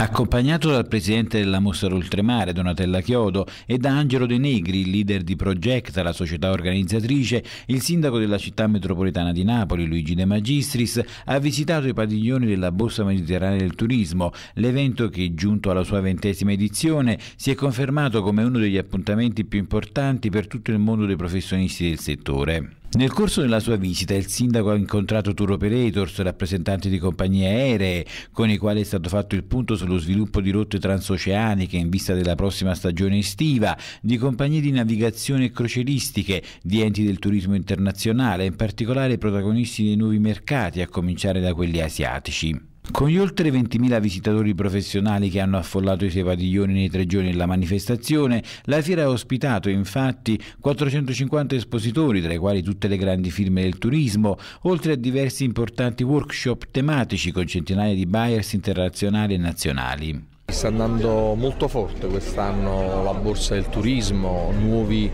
Accompagnato dal presidente della Mostra Oltremare, Donatella Chiodo, e da Angelo De Negri, leader di Projecta, la società organizzatrice, il sindaco della città metropolitana di Napoli, Luigi De Magistris, ha visitato i padiglioni della Borsa Mediterranea del Turismo, l'evento che, giunto alla sua ventesima edizione, si è confermato come uno degli appuntamenti più importanti per tutto il mondo dei professionisti del settore. Nel corso della sua visita il sindaco ha incontrato tour operators, rappresentanti di compagnie aeree, con i quali è stato fatto il punto sullo sviluppo di rotte transoceaniche in vista della prossima stagione estiva, di compagnie di navigazione e croceristiche, di enti del turismo internazionale, in particolare protagonisti dei nuovi mercati, a cominciare da quelli asiatici. Con gli oltre 20.000 visitatori professionali che hanno affollato i suoi padiglioni nei tre giorni della manifestazione, la fiera ha ospitato infatti 450 espositori, tra i quali tutte le grandi firme del turismo, oltre a diversi importanti workshop tematici con centinaia di buyers internazionali e nazionali. Sta andando molto forte quest'anno la borsa del turismo, nuovi...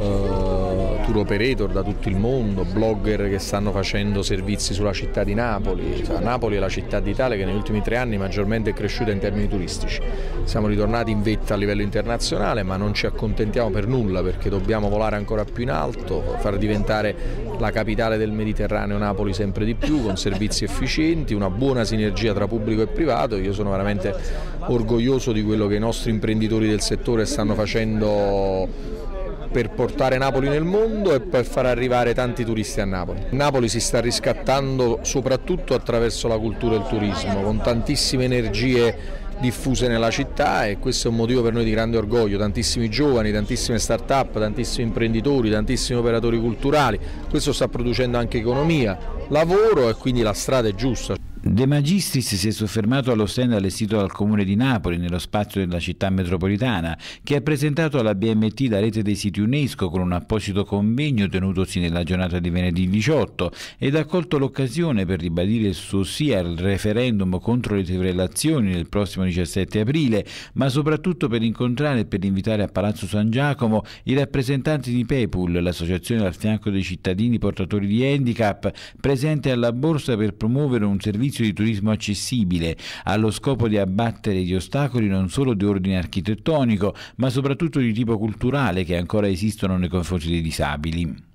Eh tour operator da tutto il mondo, blogger che stanno facendo servizi sulla città di Napoli. Cioè, Napoli è la città d'Italia che negli ultimi tre anni maggiormente è cresciuta in termini turistici. Siamo ritornati in vetta a livello internazionale, ma non ci accontentiamo per nulla perché dobbiamo volare ancora più in alto, far diventare la capitale del Mediterraneo Napoli sempre di più, con servizi efficienti, una buona sinergia tra pubblico e privato. Io sono veramente orgoglioso di quello che i nostri imprenditori del settore stanno facendo per portare Napoli nel mondo e per far arrivare tanti turisti a Napoli. Napoli si sta riscattando soprattutto attraverso la cultura e il turismo, con tantissime energie diffuse nella città e questo è un motivo per noi di grande orgoglio, tantissimi giovani, tantissime start-up, tantissimi imprenditori, tantissimi operatori culturali, questo sta producendo anche economia, lavoro e quindi la strada è giusta. De Magistris si è soffermato allo stand allestito dal Comune di Napoli nello spazio della città metropolitana che ha presentato alla BMT la rete dei siti UNESCO con un apposito convegno tenutosi nella giornata di venerdì 18 ed ha colto l'occasione per ribadire il suo sì al referendum contro le trivellazioni del prossimo 17 aprile ma soprattutto per incontrare e per invitare a Palazzo San Giacomo i rappresentanti di PEPUL, l'associazione al fianco dei cittadini portatori di handicap presente alla borsa per promuovere un servizio servizio di turismo accessibile, allo scopo di abbattere gli ostacoli non solo di ordine architettonico, ma soprattutto di tipo culturale che ancora esistono nei confronti dei disabili.